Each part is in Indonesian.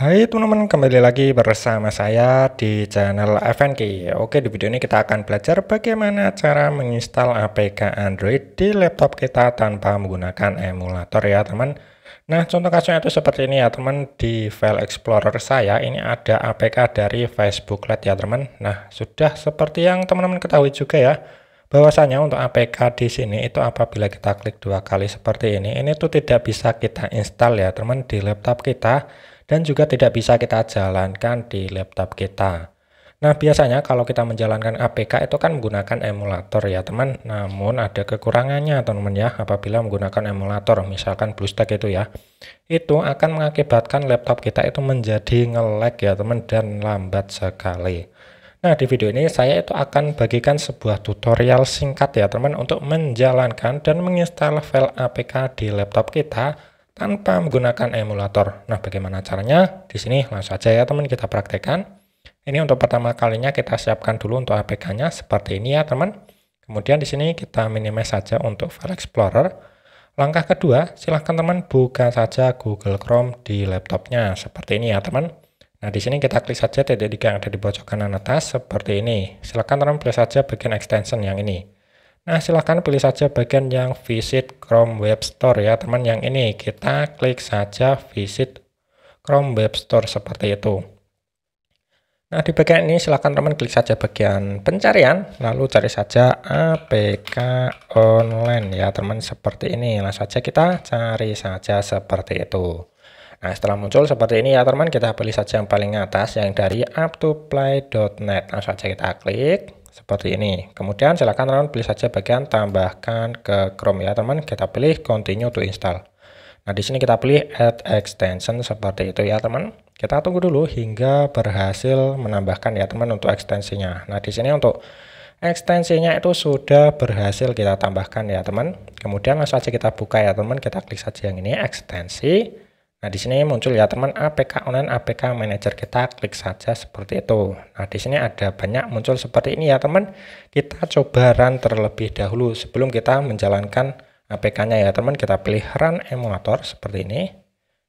Hai teman-teman, kembali lagi bersama saya di channel FNK. Oke, di video ini kita akan belajar bagaimana cara menginstal APK Android di laptop kita tanpa menggunakan emulator ya teman. Nah, contoh kasusnya itu seperti ini ya teman. Di file explorer saya ini ada APK dari Facebook Lite ya teman. Nah, sudah seperti yang teman-teman ketahui juga ya. Bahwasanya untuk APK di sini itu apabila kita klik dua kali seperti ini, ini tuh tidak bisa kita install ya teman di laptop kita dan juga tidak bisa kita jalankan di laptop kita. Nah, biasanya kalau kita menjalankan APK itu kan menggunakan emulator ya, teman. Namun ada kekurangannya, teman ya, apabila menggunakan emulator, misalkan BlueStack itu ya. Itu akan mengakibatkan laptop kita itu menjadi ngelag ya, teman, dan lambat sekali. Nah, di video ini saya itu akan bagikan sebuah tutorial singkat ya, teman, untuk menjalankan dan menginstal file APK di laptop kita tanpa menggunakan emulator. Nah, bagaimana caranya? Di sini langsung aja ya teman kita praktekkan. Ini untuk pertama kalinya kita siapkan dulu untuk APK-nya seperti ini ya teman. Kemudian di sini kita minimize saja untuk file explorer. Langkah kedua, silahkan teman buka saja Google Chrome di laptopnya seperti ini ya teman. Nah, di sini kita klik saja titik tiga yang ada di pojok kanan atas seperti ini. Silahkan teman pilih saja bagian extension yang ini. Nah, eh, silahkan pilih saja bagian yang visit Chrome Web Store ya teman yang ini. Kita klik saja visit Chrome Web Store seperti itu. Nah, di bagian ini silahkan teman klik saja bagian pencarian, lalu cari saja APK online ya teman seperti ini. Langsung saja kita cari saja seperti itu. Nah, setelah muncul seperti ini ya teman, kita pilih saja yang paling atas yang dari uptoplay.net. Langsung saja kita klik seperti ini. Kemudian silakan teman-teman pilih saja bagian tambahkan ke Chrome ya teman Kita pilih continue to install. Nah di sini kita pilih add extension seperti itu ya teman. Kita tunggu dulu hingga berhasil menambahkan ya teman untuk ekstensinya. Nah di sini untuk ekstensinya itu sudah berhasil kita tambahkan ya teman. Kemudian langsung saja kita buka ya teman. Kita klik saja yang ini ekstensi. Nah, di sini muncul ya teman APK online APK manager kita klik saja seperti itu. Nah, di sini ada banyak muncul seperti ini ya teman. Kita coba run terlebih dahulu sebelum kita menjalankan APK-nya ya teman. Kita pilih run emulator seperti ini.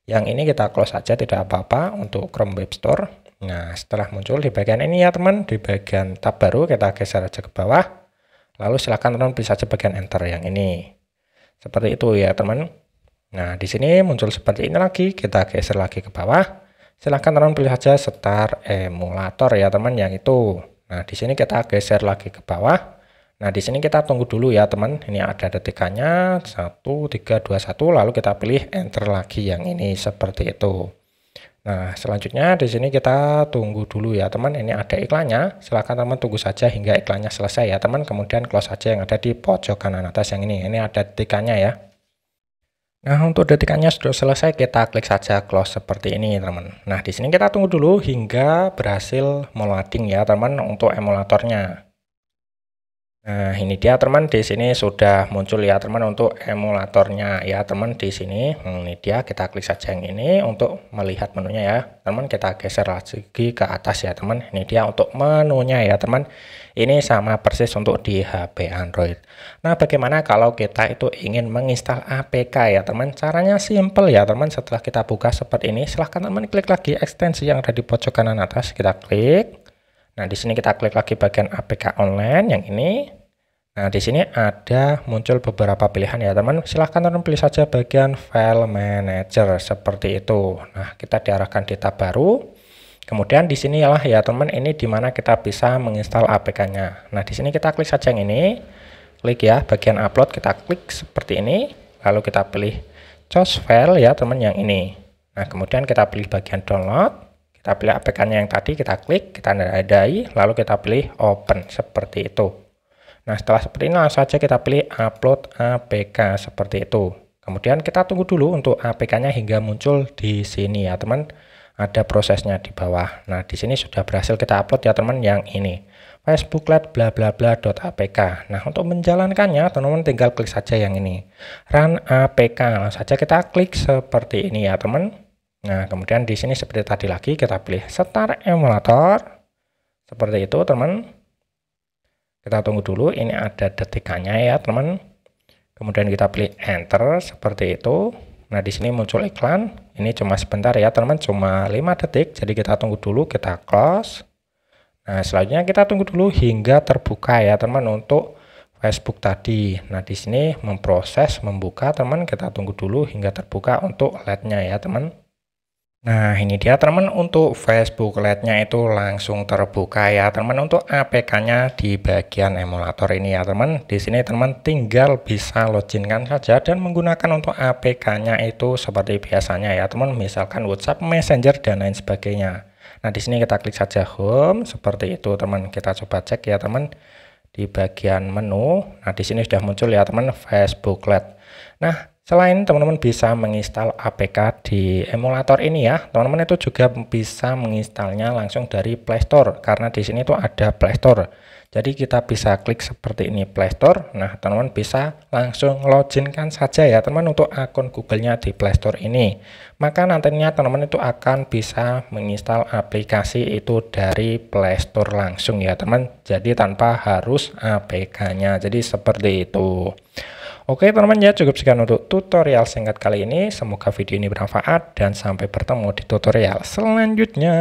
Yang ini kita close saja tidak apa-apa untuk Chrome Web Store. Nah, setelah muncul di bagian ini ya teman, di bagian tab baru kita geser aja ke bawah. Lalu silakan teman bisa saja bagian enter yang ini. Seperti itu ya teman. Nah, di sini muncul seperti ini lagi, kita geser lagi ke bawah. Silahkan teman pilih saja start emulator ya teman yang itu. Nah, di sini kita geser lagi ke bawah. Nah, di sini kita tunggu dulu ya teman. Ini ada detikannya 1, 3, 2, 1. Lalu kita pilih enter lagi yang ini seperti itu. Nah, selanjutnya di sini kita tunggu dulu ya teman. Ini ada iklannya. Silahkan teman tunggu saja hingga iklannya selesai ya teman. Kemudian close saja yang ada di pojok kanan atas yang ini. Ini ada detikannya ya. Nah, untuk detikannya sudah selesai, kita klik saja close seperti ini, teman. Nah, di sini kita tunggu dulu hingga berhasil meloading ya, teman, untuk emulatornya. Nah, ini dia teman di sini sudah muncul ya teman untuk emulatornya ya teman di sini. Hmm, ini dia kita klik saja yang ini untuk melihat menunya ya. Teman kita geser lagi ke atas ya teman. Ini dia untuk menunya ya teman. Ini sama persis untuk di HP Android. Nah, bagaimana kalau kita itu ingin menginstal APK ya teman? Caranya simple ya teman. Setelah kita buka seperti ini, silahkan teman klik lagi ekstensi yang ada di pojok kanan atas. Kita klik. Nah, di sini kita klik lagi bagian APK online yang ini. Nah, di sini ada muncul beberapa pilihan ya, teman. Silahkan teman pilih saja bagian file manager seperti itu. Nah, kita diarahkan di tab baru. Kemudian di sini lah ya, teman, ini dimana kita bisa menginstal APK-nya. Nah, di sini kita klik saja yang ini. Klik ya, bagian upload kita klik seperti ini. Lalu kita pilih choose file ya, teman, yang ini. Nah, kemudian kita pilih bagian download. Kita pilih APK-nya yang tadi, kita klik, kita nadai, lalu kita pilih open, seperti itu. Nah, setelah seperti ini langsung saja kita pilih upload APK, seperti itu. Kemudian kita tunggu dulu untuk APK-nya hingga muncul di sini ya teman. Ada prosesnya di bawah. Nah, di sini sudah berhasil kita upload ya teman yang ini. Facebooklet bla bla bla .apk. Nah, untuk menjalankannya teman-teman tinggal klik saja yang ini. Run APK. Langsung saja kita klik seperti ini ya teman. Nah, kemudian di sini seperti tadi lagi kita pilih start emulator. Seperti itu, teman. Kita tunggu dulu, ini ada detikannya ya, teman. Kemudian kita pilih enter seperti itu. Nah, di sini muncul iklan. Ini cuma sebentar ya, teman, cuma 5 detik. Jadi kita tunggu dulu, kita close. Nah, selanjutnya kita tunggu dulu hingga terbuka ya, teman, untuk Facebook tadi. Nah, di sini memproses membuka, teman. Kita tunggu dulu hingga terbuka untuk LED-nya ya, teman. Nah ini dia teman untuk Facebook LED-nya itu langsung terbuka ya teman untuk APK-nya di bagian emulator ini ya teman. Di sini teman tinggal bisa loginkan saja dan menggunakan untuk APK-nya itu seperti biasanya ya teman. Misalkan WhatsApp, Messenger dan lain sebagainya. Nah di sini kita klik saja Home seperti itu teman. Kita coba cek ya teman di bagian menu. Nah di sini sudah muncul ya teman Facebook LED. Nah Selain teman-teman bisa menginstal APK di emulator ini ya, teman-teman itu juga bisa menginstalnya langsung dari Play Store karena di sini itu ada Play Store. Jadi kita bisa klik seperti ini Play Store. Nah, teman-teman bisa langsung loginkan saja ya teman-teman untuk akun Google-nya di Play Store ini. Maka nantinya teman-teman itu akan bisa menginstal aplikasi itu dari Play Store langsung ya teman. Jadi tanpa harus APK-nya. Jadi seperti itu. Oke teman-teman ya cukup sekian untuk tutorial singkat kali ini. Semoga video ini bermanfaat dan sampai bertemu di tutorial selanjutnya.